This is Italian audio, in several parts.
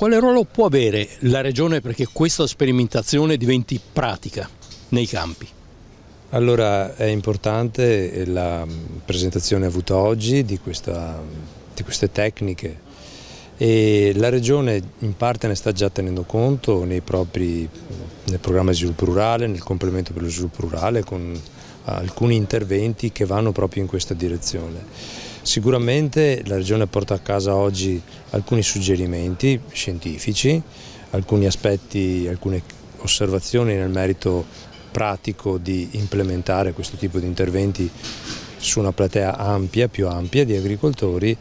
Quale ruolo può avere la Regione perché questa sperimentazione diventi pratica nei campi? Allora è importante la presentazione avuta oggi di, questa, di queste tecniche e la Regione in parte ne sta già tenendo conto propri, nel programma di sviluppo rurale, nel complemento per lo sviluppo rurale con alcuni interventi che vanno proprio in questa direzione Sicuramente la Regione porta a casa oggi alcuni suggerimenti scientifici, alcuni aspetti, alcune osservazioni nel merito pratico di implementare questo tipo di interventi su una platea ampia, più ampia di agricoltori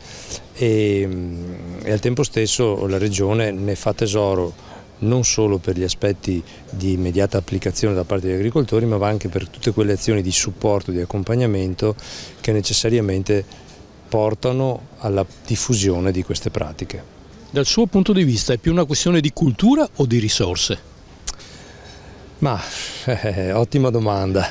e, mm, e al tempo stesso la Regione ne fa tesoro non solo per gli aspetti di immediata applicazione da parte degli agricoltori ma anche per tutte quelle azioni di supporto, di accompagnamento che necessariamente portano alla diffusione di queste pratiche. Dal suo punto di vista è più una questione di cultura o di risorse? Ma, eh, ottima domanda.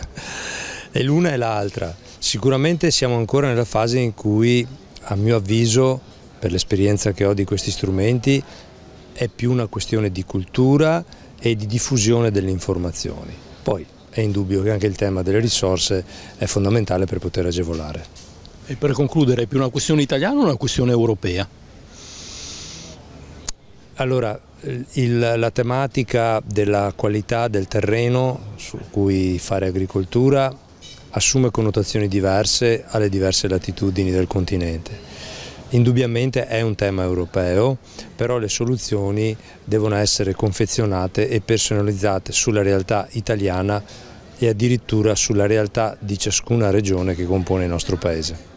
è l'una e l'altra. Sicuramente siamo ancora nella fase in cui, a mio avviso, per l'esperienza che ho di questi strumenti, è più una questione di cultura e di diffusione delle informazioni. Poi è indubbio che anche il tema delle risorse è fondamentale per poter agevolare. E per concludere, è più una questione italiana o una questione europea? Allora, il, la tematica della qualità del terreno su cui fare agricoltura assume connotazioni diverse alle diverse latitudini del continente. Indubbiamente è un tema europeo, però le soluzioni devono essere confezionate e personalizzate sulla realtà italiana e addirittura sulla realtà di ciascuna regione che compone il nostro paese.